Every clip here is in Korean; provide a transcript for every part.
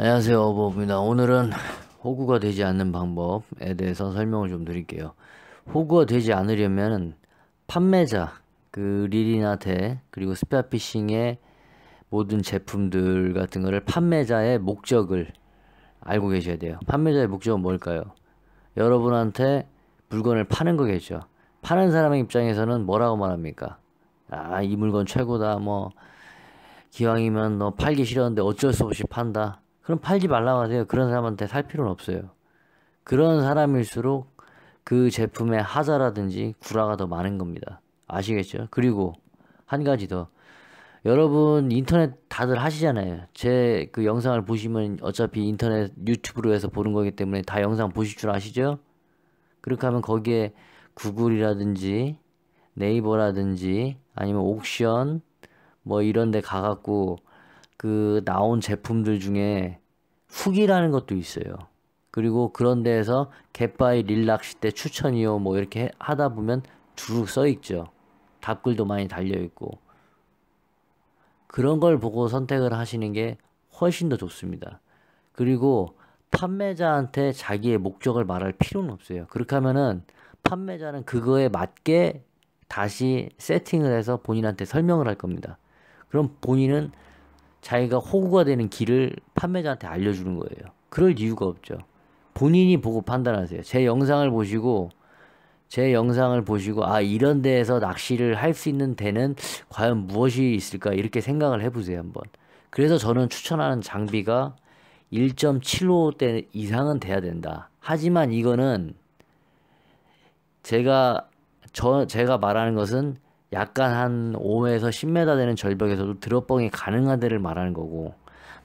안녕하세요 어버입니다 오늘은 호구가 되지 않는 방법에 대해서 설명을 좀 드릴게요 호구가 되지 않으려면 판매자 그리인한테 그리고 스페어피싱의 모든 제품들 같은 거를 판매자의 목적을 알고 계셔야 돼요 판매자의 목적은 뭘까요 여러분한테 물건을 파는 거겠죠 파는 사람의 입장에서는 뭐라고 말합니까 아 이 물건 최고다 뭐 기왕이면 너 팔기 싫었는데 어쩔 수 없이 판다 그럼 팔지 말라고 하세요. 그런 사람한테 살 필요는 없어요. 그런 사람일수록 그 제품의 하자라든지 구라가 더 많은 겁니다. 아시겠죠? 그리고 한 가지 더. 여러분 인터넷 다들 하시잖아요. 제 그 영상을 보시면 어차피 인터넷 유튜브로 해서 보는 거기 때문에 다 영상 보실 줄 아시죠? 그렇게 하면 거기에 구글이라든지 네이버라든지 아니면 옥션 뭐 이런 데 가갖고 그 나온 제품들 중에 후기라는 것도 있어요. 그리고 그런 데에서 갯바이 릴락시 때 추천이요 뭐 이렇게 하다 보면 두룩 써 있죠. 답글도 많이 달려 있고 그런 걸 보고 선택을 하시는 게 훨씬 더 좋습니다. 그리고 판매자한테 자기의 목적을 말할 필요는 없어요. 그렇게 하면은 판매자는 그거에 맞게 다시 세팅을 해서 본인한테 설명을 할 겁니다. 그럼 본인은 자기가 호구가 되는 길을 판매자한테 알려주는 거예요. 그럴 이유가 없죠. 본인이 보고 판단하세요. 제 영상을 보시고 제 영상을 보시고 아 이런 데에서 낚시를 할 수 있는 데는 과연 무엇이 있을까 이렇게 생각을 해보세요 한번. 그래서 저는 추천하는 장비가 1.75대 이상은 돼야 된다. 하지만 이거는 제가 저 제가 말하는 것은 약간 한 5에서 10m 되는 절벽에서도 드롭봉이 가능한 데를 말하는 거고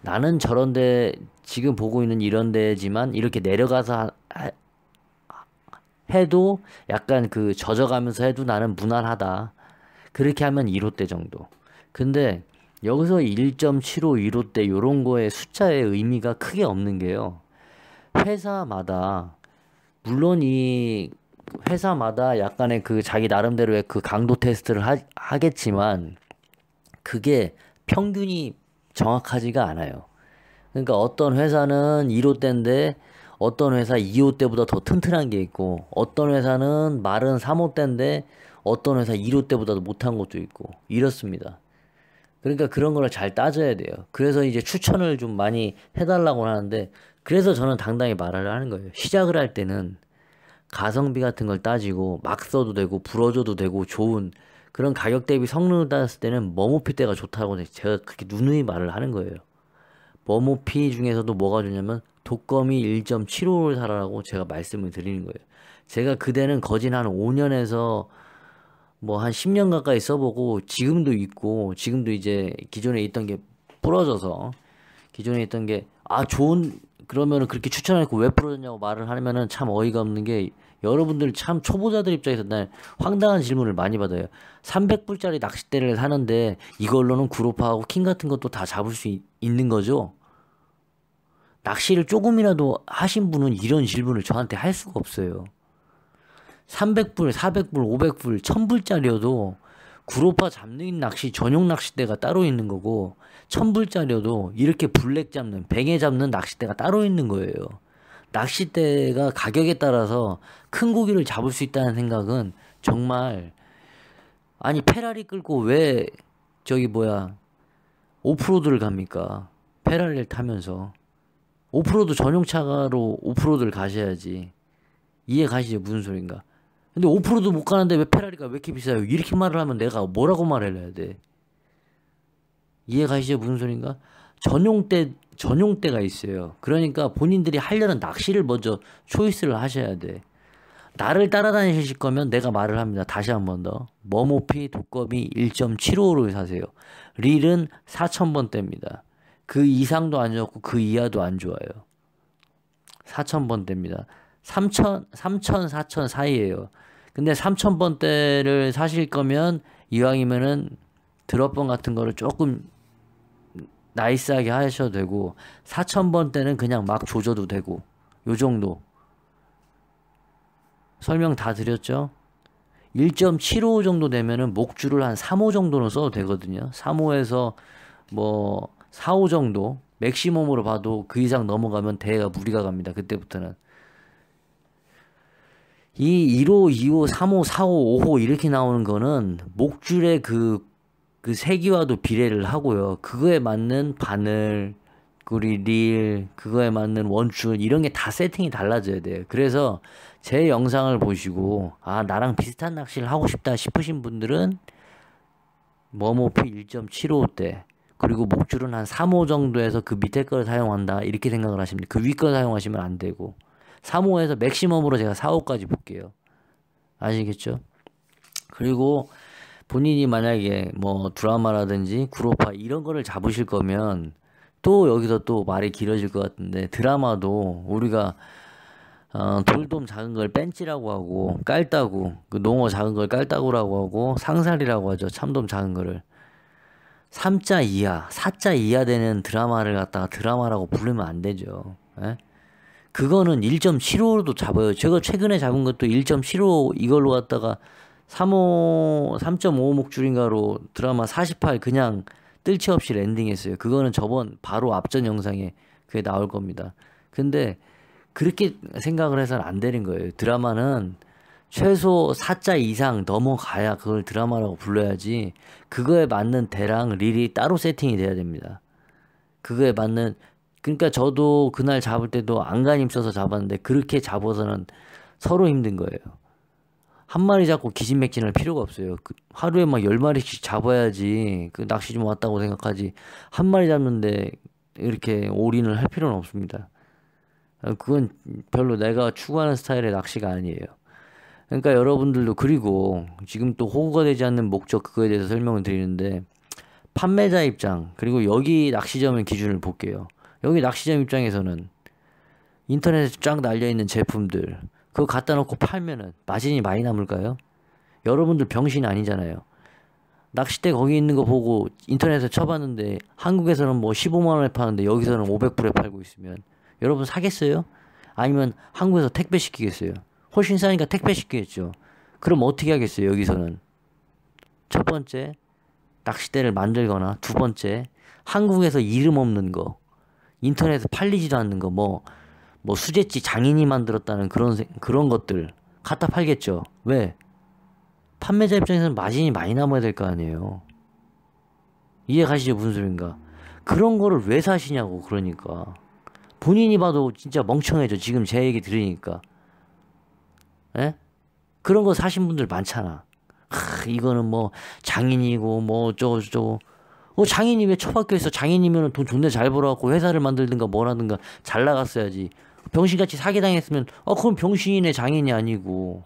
나는 저런 데 지금 보고 있는 이런 데지만 이렇게 내려가서 해도 약간 그 젖어가면서 해도 나는 무난하다 그렇게 하면 1호대 정도 근데 여기서 1.75 1호대 요런 거에 숫자의 의미가 크게 없는 게요 회사마다 물론 이 회사마다 약간의 그 자기 나름대로의 그 강도 테스트를 하, 하겠지만 그게 평균이 정확하지가 않아요. 그러니까 어떤 회사는 1호 때인데 어떤 회사 2호 때보다 더 튼튼한 게 있고 어떤 회사는 마른 3호 때인데 어떤 회사 1호 때보다도 못한 것도 있고 이렇습니다. 그러니까 그런 걸 잘 따져야 돼요. 그래서 이제 추천을 좀 많이 해달라고 하는데 그래서 저는 당당히 말을 하는 거예요. 시작을 할 때는 가성비 같은 걸 따지고 막 써도 되고 불어줘도 되고 좋은 그런 가격 대비 성능을 따졌을 때는 머모피 때가 좋다고 제가 그렇게 누누이 말을 하는 거예요. 머모피 중에서도 뭐가 좋냐면 독거미 1.75를 사라고 제가 말씀을 드리는 거예요. 제가 그대는 거진 한 5년에서 뭐 한 10년 가까이 써보고 지금도 있고 지금도 이제 기존에 있던 게 부러져서 기존에 있던 게 아 좋은 그러면은 그렇게 추천해놓고 왜 풀어줬냐고 말을 하면은 참 어이가 없는 게 여러분들 참 초보자들 입장에서 난 황당한 질문을 많이 받아요. 300불짜리 낚싯대를 사는데 이걸로는 구로파하고 킹 같은 것도 다 잡을 수 있는 거죠? 낚시를 조금이라도 하신 분은 이런 질문을 저한테 할 수가 없어요. 300불, 400불, 500불, 1000불짜리여도 구로파 잡는 낚시 전용 낚싯대가 따로 있는 거고 천불짜리도 이렇게 블랙 잡는 뱅에 잡는 낚싯대가 따로 있는 거예요. 낚싯대가 가격에 따라서 큰 고기를 잡을 수 있다는 생각은 정말 아니 페라리 끌고 왜 저기 뭐야 오프로드를 갑니까? 페라리를 타면서 오프로드 전용 차로 오프로드를 가셔야지 이해 가시죠 무슨 소린가? 근데 5%도 못 가는데 왜 페라리가 왜 이렇게 비싸요? 이렇게 말을 하면 내가 뭐라고 말을 해야 돼? 이해 가시죠? 무슨 소린가? 전용 때, 전용대가 있어요. 그러니까 본인들이 하려는 낚시를 먼저 초이스를 하셔야 돼. 나를 따라다니실 거면 내가 말을 합니다. 다시 한 번 더. 머모피 두꺼비 1 7 5로 사세요. 릴은 4,000번대입니다. 그 이상도 안 좋고 그 이하도 안 좋아요. 4,000번대입니다. 3 0 3 0 4 0 0 0 사이에요. 근데 3 0 0 0 번대를 사실 거면 이왕이면은 드롭번 같은 거를 조금 나이스하게 하셔도 되고 4 0 0 0 번대는 그냥 막 조져도 되고 요 정도 설명 다 드렸죠? 1.75 정도 되면은 목줄을 한 3 5 정도는 써도 되거든요. 3 5에서뭐 4 5 정도 맥시멈으로 봐도 그 이상 넘어가면 대가 무리가 갑니다. 그때부터는 이 1호, 2호, 3호, 4호, 5호 이렇게 나오는 거는 목줄의 그, 그 세기와도 비례를 하고요. 그거에 맞는 바늘, 그리 릴, 그거에 맞는 원줄, 이런 게 다 세팅이 달라져야 돼요. 그래서 제 영상을 보시고, 아, 나랑 비슷한 낚시를 하고 싶다 싶으신 분들은, 머모피 1.75 대, 그리고 목줄은 한 3호 정도에서 그 밑에 거를 사용한다, 이렇게 생각을 하십니다그 위 거 사용하시면 안 되고, 3호에서 맥시멈으로 제가 4호까지 볼게요. 아시겠죠? 그리고 본인이 만약에 뭐 드라마라든지 구로파 이런 거를 잡으실 거면 또 여기서 또 말이 길어질 것 같은데 드라마도 우리가 어, 돌돔 작은 걸 뺀치라고 하고 깔따구 그 농어 작은 걸 깔따구라고 하고 상살이라고 하죠 참돔 작은 거를 3자 이하 4자 이하 되는 드라마를 갖다가 드라마라고 부르면 안 되죠 에? 예? 그거는 1.75도 잡아요. 제가 최근에 잡은 것도 1.75 이걸로 갖다가 3.5, 3.5 목줄인가로 드라마 48 그냥 뜰채 없이 랜딩했어요. 그거는 저번 바로 앞전 영상에 그게 나올 겁니다. 근데 그렇게 생각을 해서는 안 되는 거예요. 드라마는 최소 4자 이상 넘어가야 그걸 드라마라고 불러야지 그거에 맞는 대랑 릴이 따로 세팅이 돼야 됩니다. 그거에 맞는 그러니까 저도 그날 잡을 때도 안간힘 써서 잡았는데 그렇게 잡아서는 서로 힘든 거예요. 한 마리 잡고 기진맥진할 필요가 없어요. 그 하루에 막0 마리씩 잡아야지 그 낚시 좀 왔다고 생각하지 한 마리 잡는데 이렇게 올인을 할 필요는 없습니다. 아, 그건 별로 내가 추구하는 스타일의 낚시가 아니에요. 그러니까 여러분들도 그리고 지금 또 호구가 되지 않는 목적 그거에 대해서 설명을 드리는데 판매자 입장 그리고 여기 낚시점의 기준을 볼게요. 여기 낚시점 입장에서는 인터넷에 쫙 날려있는 제품들 그거 갖다 놓고 팔면은 마진이 많이 남을까요? 여러분들 병신 아니잖아요. 낚싯대 거기 있는 거 보고 인터넷에 쳐봤는데 한국에서는 뭐 15만원에 파는데 여기서는 500불에 팔고 있으면 여러분 사겠어요? 아니면 한국에서 택배 시키겠어요? 훨씬 싸니까 택배 시키겠죠. 그럼 어떻게 하겠어요, 여기서는? 첫 번째, 낚싯대를 만들거나 두 번째, 한국에서 이름 없는 거. 인터넷에 팔리지도 않는 거, 뭐, 뭐수제치 장인이 만들었다는 그런, 그런 것들 갖다 팔겠죠. 왜? 판매자 입장에서는 마진이 많이 남아야 될 거 아니에요. 이해 가시죠? 무슨 소린가? 그런 거를 왜 사시냐고, 그러니까. 본인이 봐도 진짜 멍청해져. 지금 제 얘기 들으니까. 예? 그런 거 사신 분들 많잖아. 하, 이거는 뭐 장인이고 뭐 어쩌고저쩌고 어, 장인이 왜 처박혀있어? 장인이면 돈 존나 잘 벌어갖고 회사를 만들든가 뭐라든가 잘 나갔어야지. 병신같이 사기당했으면, 어, 그럼 병신이네, 장인이 아니고.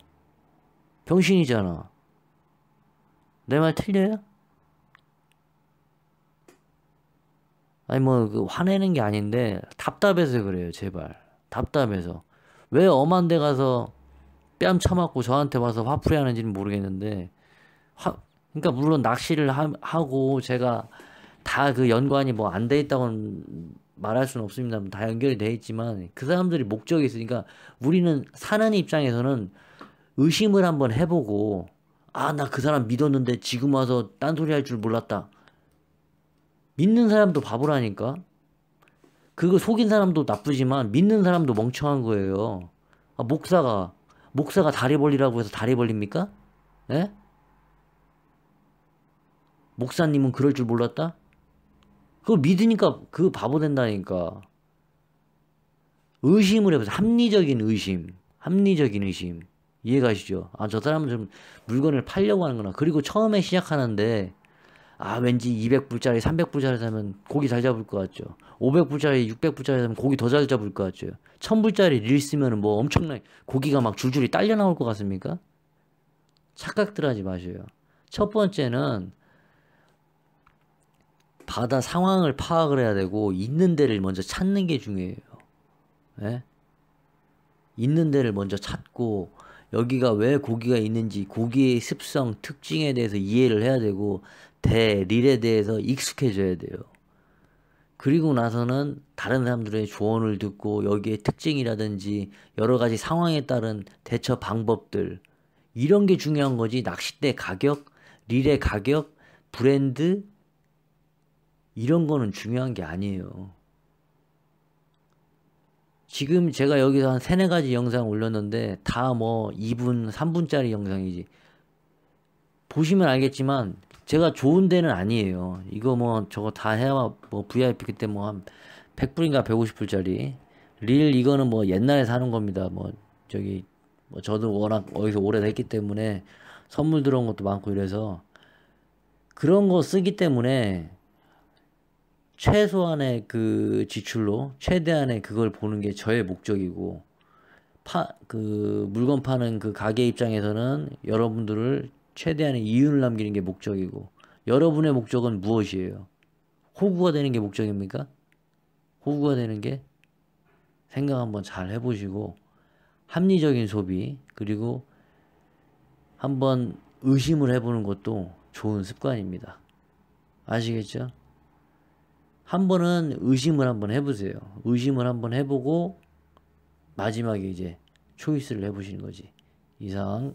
병신이잖아. 내 말 틀려요? 아니, 뭐, 그 화내는 게 아닌데, 답답해서 그래요, 제발. 답답해서. 왜 엄한 데 가서 뺨 쳐맞고 저한테 와서 화풀이 하는지는 모르겠는데, 화, 그러니까 물론 낚시를 하, 고 제가 다 그 연관이 뭐 안 돼 있다고는 말할 수는 없습니다. 다 연결이 돼 있지만 그 사람들이 목적이 있으니까 우리는 사는 입장에서는 의심을 한번 해보고 아 나 그 사람 믿었는데 지금 와서 딴소리 할 줄 몰랐다. 믿는 사람도 바보라니까. 그거 속인 사람도 나쁘지만 믿는 사람도 멍청한 거예요. 아, 목사가 목사가 다리 벌리라고 해서 다리 벌립니까? 예? 목사님은 그럴 줄 몰랐다? 그거 믿으니까 그 바보 된다니까. 의심을 해보세요. 합리적인 의심. 합리적인 의심. 이해가시죠? 아, 저 사람은 좀 물건을 팔려고 하는구나. 그리고 처음에 시작하는데, 아, 왠지 200불짜리, 300불짜리 사면 고기 잘 잡을 것 같죠. 500불짜리, 600불짜리 사면 고기 더 잘 잡을 것 같죠. 1000불짜리 릴 쓰면 뭐 엄청나게 고기가 막 줄줄이 딸려 나올 것 같습니까? 착각들 하지 마셔요. 첫 번째는 바다 상황을 파악을 해야 되고 있는 데를 먼저 찾는 게 중요해요. 예? 있는 데를 먼저 찾고 여기가 왜 고기가 있는지 고기의 습성 특징에 대해서 이해를 해야 되고 대릴에 대해서 익숙해져야 돼요. 그리고 나서는 다른 사람들의 조언을 듣고 여기의 특징이라든지 여러 가지 상황에 따른 대처 방법들 이런 게 중요한 거지 낚싯대 가격, 릴의 가격, 브랜드, 이런 거는 중요한 게 아니에요. 지금 제가 여기서 한 세네 가지 영상 올렸는데 다 뭐 2분, 3분짜리 영상이지. 보시면 알겠지만 제가 좋은 데는 아니에요. 이거 뭐 저거 다 해야 뭐 VIP 그때 뭐한 100불인가 150불짜리 릴 이거는 뭐 옛날에 사는 겁니다. 뭐 저기 뭐 저도 워낙 어디서 오래됐기 때문에 선물 들어온 것도 많고 이래서 그런 거 쓰기 때문에 최소한의 그 지출로 최대한의 그걸 보는 게 저의 목적이고 파, 그 물건 파는 그 가게 입장에서는 여러분들을 최대한의 이윤을 남기는 게 목적이고 여러분의 목적은 무엇이에요? 호구가 되는 게 목적입니까? 호구가 되는 게 생각 한번 잘 해보시고 합리적인 소비 그리고 한번 의심을 해보는 것도 좋은 습관입니다. 아시겠죠? 한 번은 의심을 한번 해보세요. 의심을 한번 해보고 마지막에 이제 초이스를 해보시는 거지. 이상